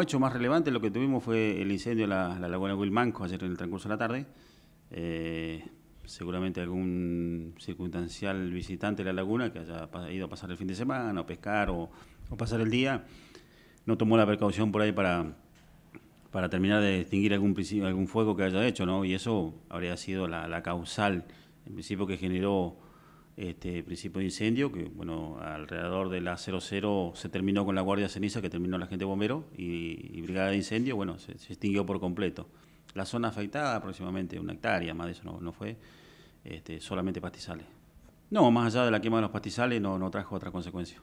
hecho más relevante lo que tuvimos fue el incendio en la, laguna Wilmanco ayer en el transcurso de la tarde. Eh, seguramente algún circunstancial visitante de la laguna que haya ido a pasar el fin de semana, o pescar, o, pasar el día, no tomó la precaución por ahí para, para terminar de extinguir algún, algún fuego que haya hecho, ¿no? Y eso habría sido la, la causal, en principio, que generó este principio de incendio, que bueno, alrededor de la 00 se terminó con la Guardia Ceniza, que terminó la gente bombero, y, Brigada de Incendio, bueno, se, extinguió por completo. La zona afectada aproximadamente una hectárea, más de eso no, fue, este, solamente pastizales. No, más allá de la quema de los pastizales no, no trajo otra consecuencia.